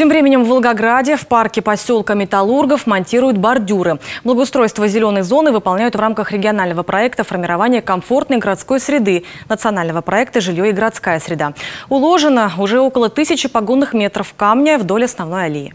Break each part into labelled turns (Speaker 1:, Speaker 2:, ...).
Speaker 1: Тем временем в Волгограде в парке поселка Металлургов монтируют бордюры. Благоустройство зеленой зоны выполняют в рамках регионального проекта формирования комфортной городской среды, национального проекта «Жилье и городская среда». Уложено уже около тысячи погонных метров камня вдоль основной аллеи.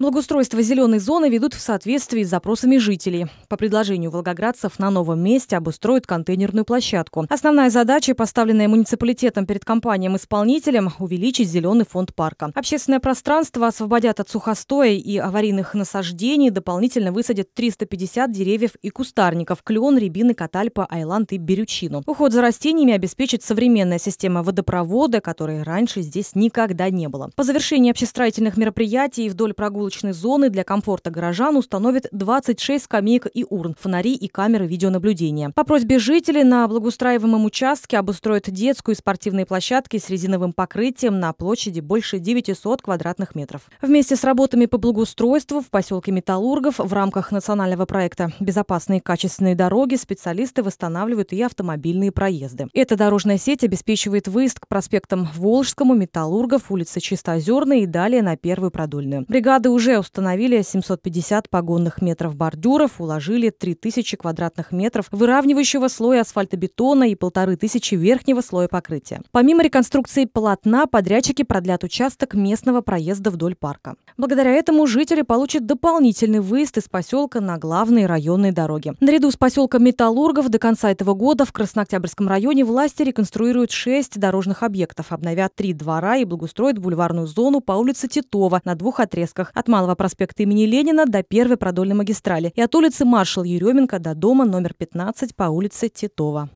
Speaker 1: Благоустройство зеленой зоны ведут в соответствии с запросами жителей. По предложению волгоградцев на новом месте обустроят контейнерную площадку. Основная задача, поставленная муниципалитетом перед компанией-исполнителем – увеличить зеленый фонд парка. Общественное пространство освободят от сухостоя и аварийных насаждений, дополнительно высадят 350 деревьев и кустарников – клен, рябины, катальпа, айланд и берючину. Уход за растениями обеспечит современная система водопровода, которой раньше здесь никогда не было. По завершении общестроительных мероприятий вдоль прогулки прогулочной зоны для комфорта горожан установят 26 скамеек и урн, фонари и камеры видеонаблюдения. По просьбе жителей на благоустраиваемом участке обустроят детскую и спортивные площадки с резиновым покрытием на площади больше 900 квадратных метров. Вместе с работами по благоустройству в поселке Металлургов в рамках национального проекта «Безопасные качественные дороги» специалисты восстанавливают и автомобильные проезды. Эта дорожная сеть обеспечивает выезд к проспектам Волжскому, Металлургов, улице Чистоозерной и далее на Первую Продольную. Бригады уже установили 750 погонных метров бордюров, уложили 3000 квадратных метров выравнивающего слоя асфальтобетона и 1500 верхнего слоя покрытия. Помимо реконструкции полотна, подрядчики продлят участок местного проезда вдоль парка. Благодаря этому жители получат дополнительный выезд из поселка на главные районные дороги. Наряду с поселком Металлургов до конца этого года в Краснооктябрьском районе власти реконструируют 6 дорожных объектов, обновят три двора и благоустроят бульварную зону по улице Титова на двух отрезках – от Малого проспекта имени Ленина до Первой продольной магистрали и от улицы Маршал Еременко до дома номер 15 по улице Титова.